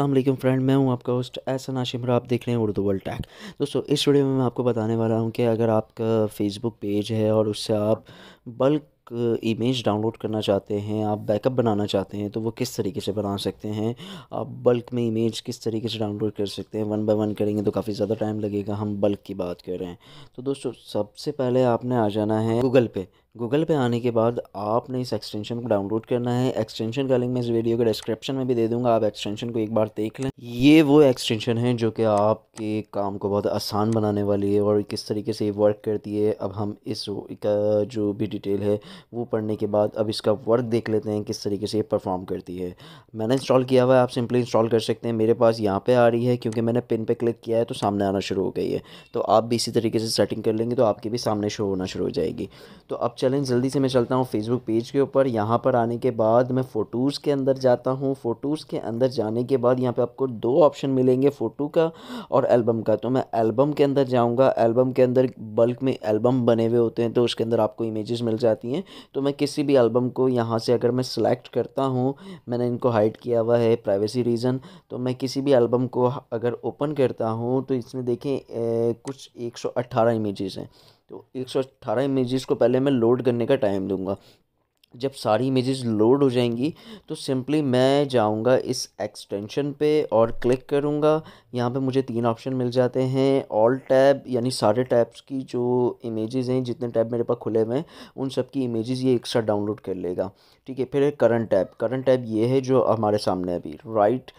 Aslam friend मैं हूं आपका होस्ट एहसन और आप देख रहे हैं उर्दू वर्ल्ड टैक दोस्तों इस वीडियो में मैं आपको बताने वाला हूं कि अगर आपका फेसबुक पेज है और उससे आप बल्क इमेज डाउनलोड करना चाहते हैं आप बैकअप बनाना चाहते हैं तो वो किस तरीके से बना सकते हैं आप बल्क में इमेज किस तरीके से डाउनलोड कर सकते हैं वन बाई वन करेंगे तो काफ़ी ज़्यादा टाइम लगेगा हम बल्क की बात कर रहे हैं तो दोस्तों सबसे पहले आपने आ जाना है गूगल पे गूगल पे आने के बाद आपने इस एक्सटेंशन को डाउनलोड करना है एक्सटेंशन का लिंक मैं इस वीडियो के डिस्क्रिप्शन में भी दे दूंगा आप एक्सटेंशन को एक बार देख लें ये वो एक्सटेंशन है जो कि आपके काम को बहुत आसान बनाने वाली है और किस तरीके से ये वर्क करती है अब हम इस का जो भी डिटेल है वो पढ़ने के बाद अब इसका वर्क देख लेते हैं किस तरीके से ये परफॉर्म करती है मैंने इंस्टॉल किया हुआ है आप सिंपली इंस्टॉल कर सकते हैं मेरे पास यहाँ पर आ रही है क्योंकि मैंने पिन पर क्लिक किया है तो सामने आना शुरू हो गई है तो आप भी इसी तरीके से सेटिंग कर लेंगे तो आपके भी सामने शो होना शुरू हो जाएगी तो अब चलें जल्दी से मैं चलता हूँ फेसबुक पेज के ऊपर यहाँ पर आने के बाद मैं फ़ोटोज़ के अंदर जाता हूँ फ़ोटोज़ के अंदर जाने के बाद यहाँ पे आपको दो ऑप्शन मिलेंगे फ़ोटो का और एल्बम का तो मैं एल्बम के अंदर जाऊँगा एल्बम के अंदर बल्क में एल्बम बने हुए होते हैं तो उसके अंदर आपको इमेज़ मिल जाती हैं तो मैं किसी भी एल्बम को यहाँ से अगर मैं सिलेक्ट करता हूँ मैंने इनको हाइड किया हुआ है प्राइवेसी रीज़न तो मैं किसी भी एल्बम को अगर ओपन करता हूँ तो इसमें देखें एक कुछ अट्ठारह इमेज़ हैं तो एक सौ अट्ठारह इमेजेस को पहले मैं लोड करने का टाइम दूंगा जब सारी इमेजेस लोड हो जाएंगी तो सिंपली मैं जाऊंगा इस एक्सटेंशन पे और क्लिक करूंगा यहाँ पे मुझे तीन ऑप्शन मिल जाते हैं ऑल टैब यानी सारे टैब्स की जो इमेजेस हैं जितने टैब मेरे पास खुले हुए हैं उन सब की इमेजेस ये एक साथ डाउनलोड कर लेगा ठीक है फिर करंट टैब करंट टैब ये है जो हमारे सामने अभी राइट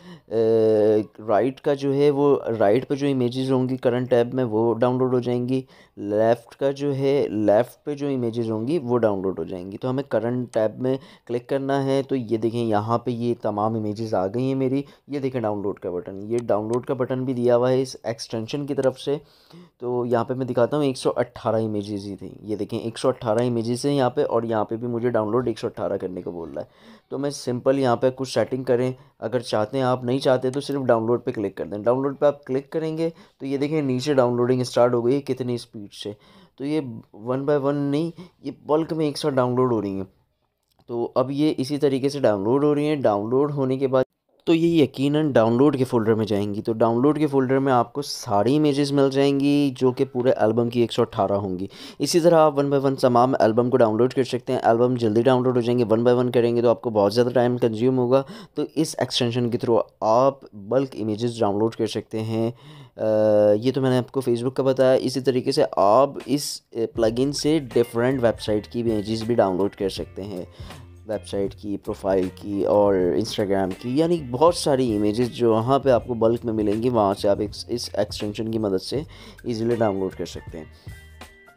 राइट का जो है वो राइट पर जो इमेज़ होंगी करंट टैब में वो डाउनलोड हो जाएंगी लेफ़्ट का जो है लेफ़्ट पर जो इमेज होंगी वो डाउनलोड हो जाएंगी तो हमें करंट टैब में क्लिक करना है तो ये देखें यहाँ पे ये तमाम इमेजेस आ गई हैं मेरी ये देखें डाउनलोड का बटन ये डाउनलोड का बटन भी दिया हुआ है इस एक्सटेंशन की तरफ से तो यहाँ पे मैं दिखाता हूँ 118 इमेजेस ही थी ये देखें 118 इमेजेस हैं यहाँ पे और यहाँ पे भी मुझे डाउनलोड एक करने को बोल रहा है तो मैं सिंपल यहाँ पर कुछ सेटिंग करें अगर चाहते हैं आप नहीं चाहते तो सिर्फ डाउनलोड पर क्लिक कर दें डाउनलोड पर आप क्लिक करेंगे तो ये देखें नीचे डाउनलोडिंग स्टार्ट हो गई कितनी स्पीड से तो ये वन बाय वन नहीं ये बल्क में एक साथ डाउनलोड हो रही है तो अब ये इसी तरीके से डाउनलोड हो रही हैं डाउनलोड होने के बाद तो ये यकीनन डाउनलोड के फ़ोल्डर में जाएंगी तो डाउनलोड के फ़ोल्डर में आपको सारी इमेजेस मिल जाएंगी जो कि पूरे एल्बम की 118 होंगी इसी तरह आप वन बाय वन तमाम एल्बम को डाउनलोड कर सकते हैं एल्बम जल्दी डाउनलोड हो जाएंगे वन बाय वन करेंगे तो आपको बहुत ज़्यादा टाइम कंज्यूम होगा तो इस एक्सटेंशन के थ्रू आप बल्क इमेज़ डाउनलोड कर सकते हैं ये तो मैंने आपको फेसबुक का बताया इसी तरीके से आप इस प्लगइन से डिफरेंट वेबसाइट की इमेज़ भी डाउनलोड कर सकते हैं वेबसाइट की प्रोफाइल की और इंस्टाग्राम की यानी बहुत सारी इमेजेस जो वहाँ पे आपको बल्क में मिलेंगी वहाँ से आप इस एक्सटेंशन की मदद से इजीली डाउनलोड कर सकते हैं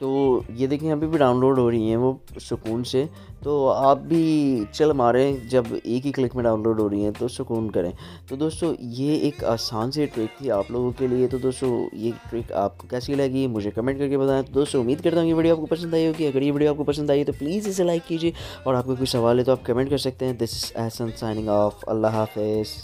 तो ये देखिए अभी भी डाउनलोड हो रही हैं वो सुकून से तो आप भी चल मारें जब एक ही क्लिक में डाउनलोड हो रही हैं तो सुकून करें तो दोस्तों ये एक आसान सी ट्रिक थी आप लोगों के लिए तो दोस्तों ये ट्रिक आपको कैसी लगी मुझे कमेंट करके बताएं तो दोस्तों उम्मीद करता हूँ ये वीडियो आपको पसंद आई होगी अगर ये वीडियो आपको पसंद आई तो प्लीज़ इसे लाइक कीजिए और आपको कोई सवाल है तो आप कमेंट कर सकते हैं this is Ehsan signing off अल्लाह हाफिज़